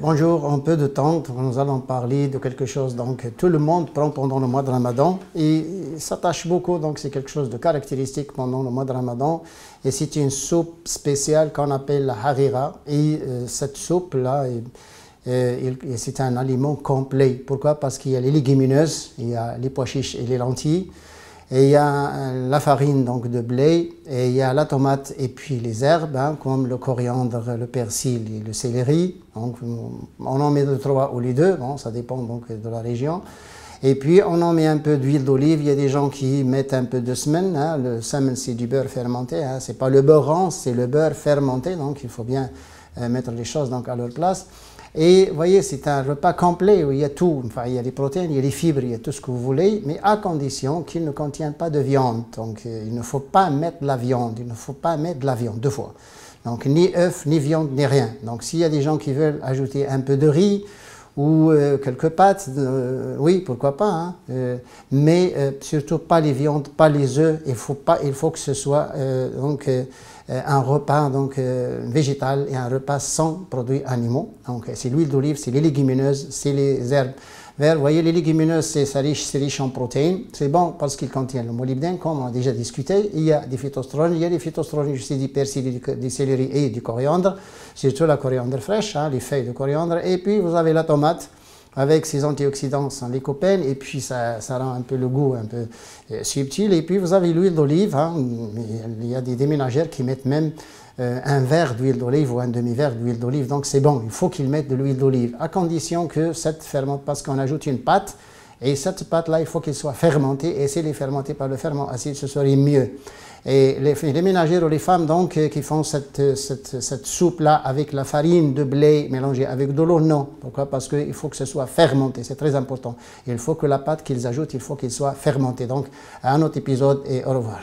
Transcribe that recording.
Bonjour, un peu de temps, nous allons parler de quelque chose donc tout le monde prend pendant le mois de Ramadan et s'attache beaucoup, donc c'est quelque chose de caractéristique pendant le mois de Ramadan et c'est une soupe spéciale qu'on appelle la harira et euh, cette soupe-là euh, c'est un aliment complet. Pourquoi Parce qu'il y a les légumineuses, il y a les pois chiches et les lentilles, et il y a euh, la farine donc de blé, et il y a la tomate et puis les herbes, hein, comme le coriandre, le persil et le céleri. Donc on en met deux, trois ou les deux, bon, ça dépend donc de la région. Et puis on en met un peu d'huile d'olive. Il y a des gens qui mettent un peu de semen. Hein. Le semen c'est du beurre fermenté, hein. c'est pas le beurre rance, c'est le beurre fermenté. Donc il faut bien euh, mettre les choses à leur place. Et vous voyez, c'est un repas complet où il y a tout. il y a les protéines, il y a les fibres, il y a tout ce que vous voulez, mais à condition qu'il ne contienne pas de viande. Donc, euh, il ne faut pas mettre de la viande. Il ne faut pas mettre de la viande deux fois. Donc, ni œuf, ni viande, ni rien. Donc, s'il y a des gens qui veulent ajouter un peu de riz, ou euh, quelques pâtes, euh, oui, pourquoi pas, hein. euh, mais surtout pas les viandes, pas les œufs, il faut, pas, il faut que ce soit donc, un repas donc, végétal et un repas sans produits animaux. Donc c'est l'huile d'olive, c'est les légumineuses, c'est les herbes. Vertes. Vous voyez, les légumineuses, c'est riche, riche en protéines. C'est bon parce qu'ils contiennent le molybdène, comme on a déjà discuté. Il y a des phytostrones, il y a des phytostrones, je sais, du persil, du céleri et du coriandre surtout la coriandre fraîche, hein, les feuilles de coriandre. Et puis vous avez la tomate avec ses antioxydants, hein, les lycopène, et puis ça, ça, rend un peu le goût un peu euh, subtil. Et puis vous avez l'huile d'olive, hein. il y a des déménagères qui mettent même euh, un verre d'huile d'olive ou un demi-verre d'huile d'olive, donc c'est bon, il faut qu'ils mettent de l'huile d'olive, à condition que cette fermente, parce qu'on ajoute une pâte, et cette pâte-là, il faut qu'elle soit fermentée. Et si elle est fermentée par le ferment acide, ce serait mieux. Et les, les ménagères ou les femmes donc euh, qui font cette, euh, cette, cette soupe-là avec la farine de blé mélangée avec de l'eau, non. Pourquoi Parce qu'il faut que ce soit fermenté, c'est très important. Il faut que la pâte qu'ils ajoutent, il faut qu'elle soit fermentée. Donc, à un autre épisode et au revoir.